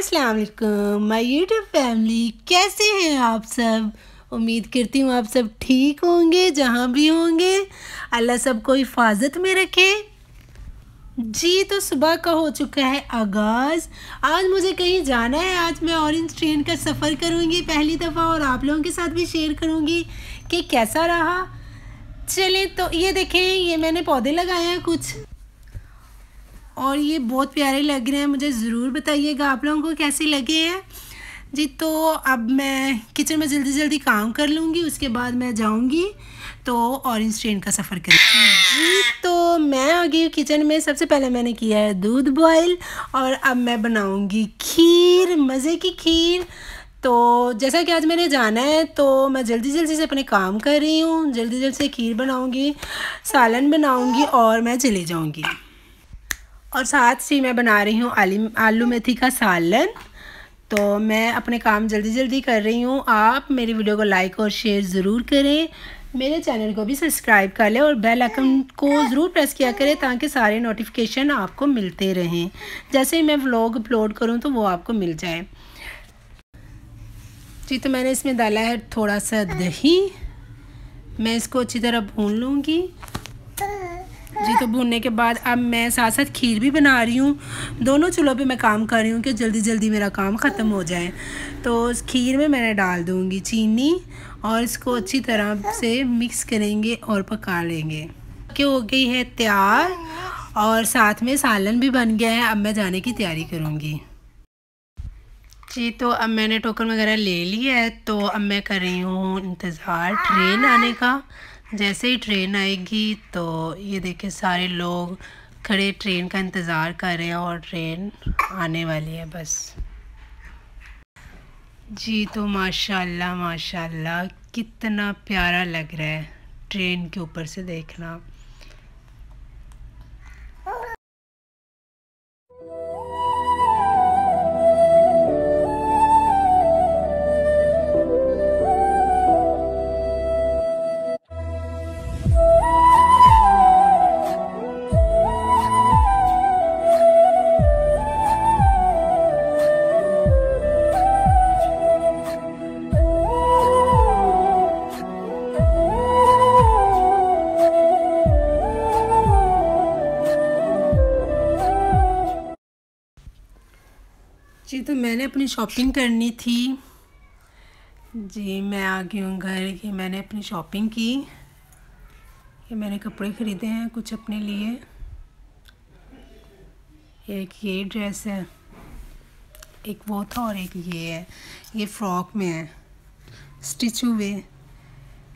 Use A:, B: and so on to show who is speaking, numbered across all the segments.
A: अस्सलाम वालेकुम my YouTube family कैसे हैं आप सब उम्मीद करती हूँ आप सब ठीक होंगे जहाँ भी होंगे अल्लाह सबको हिफाजत में रखे जी तो सुबह का हो चुका है आगाज़ आज मुझे कहीं जाना है आज मैं ऑरेंज ट्रेन का सफ़र करूँगी पहली दफ़ा और आप लोगों के साथ भी शेयर करूँगी कि कैसा रहा चलें तो ये देखें ये मैंने पौधे लगाए हैं कुछ और ये बहुत प्यारे लग रहे हैं मुझे ज़रूर बताइएगा आप लोगों को कैसे लगे हैं जी तो अब मैं किचन में जल्दी जल्दी काम कर लूँगी उसके बाद मैं जाऊँगी तो ऑरेंज ट्रेन का सफ़र करूँगी जी तो मैं आ गई किचन में सबसे पहले मैंने किया है दूध बॉयल और अब मैं बनाऊँगी खीर मज़े की खीर तो जैसा कि आज मैंने जाना है तो मैं जल्दी जल्दी से अपने काम कर रही हूँ जल्दी जल्दी से खीर बनाऊँगी सालन बनाऊँगी और मैं चले जाऊँगी और साथ ही मैं बना रही हूँ आलू मेथी का सालन तो मैं अपने काम जल्दी जल्दी कर रही हूँ आप मेरी वीडियो को लाइक और शेयर ज़रूर करें मेरे चैनल को भी सब्सक्राइब कर लें और बेल आइकन को ज़रूर प्रेस किया करें ताकि सारे नोटिफिकेशन आपको मिलते रहें जैसे ही मैं व्लॉग अपलोड करूँ तो वो आपको मिल जाए जी तो मैंने इसमें डाला है थोड़ा सा दही मैं इसको अच्छी तरह भून लूँगी तो भूनने के बाद अब मैं साथ साथ खीर भी बना रही हूँ दोनों चूल्हों पे मैं काम कर रही हूँ कि जल्दी जल्दी मेरा काम ख़त्म हो जाए तो उस खीर में मैंने डाल दूँगी चीनी और इसको अच्छी तरह से मिक्स करेंगे और पका लेंगे क्यों हो गई है तैयार और साथ में सालन भी बन गया है अब मैं जाने की तैयारी करूँगी जी तो अब मैंने टोकन वगैरह ले लिया है तो अब मैं कर रही हूँ इंतज़ार ट्रेन आने का जैसे ही ट्रेन आएगी तो ये देखिए सारे लोग खड़े ट्रेन का इंतज़ार कर रहे हैं और ट्रेन आने वाली है बस जी तो माशाल्लाह माशाल्लाह कितना प्यारा लग रहा है ट्रेन के ऊपर से देखना जी तो मैंने अपनी शॉपिंग करनी थी जी मैं आ गई हूँ घर ये मैंने अपनी शॉपिंग की ये मैंने कपड़े ख़रीदे हैं कुछ अपने लिए एक ये ड्रेस है एक वो था और एक ये है ये फ्रॉक में है स्टिच हुए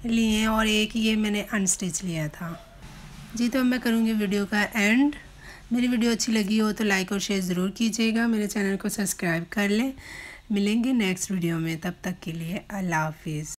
A: लिए और एक ये मैंने अनस्टिच लिया था जी तो मैं करूँगी वीडियो का एंड मेरी वीडियो अच्छी लगी हो तो लाइक और शेयर ज़रूर कीजिएगा मेरे चैनल को सब्सक्राइब कर लें मिलेंगे नेक्स्ट वीडियो में तब तक के लिए अल्लाह हाफिज़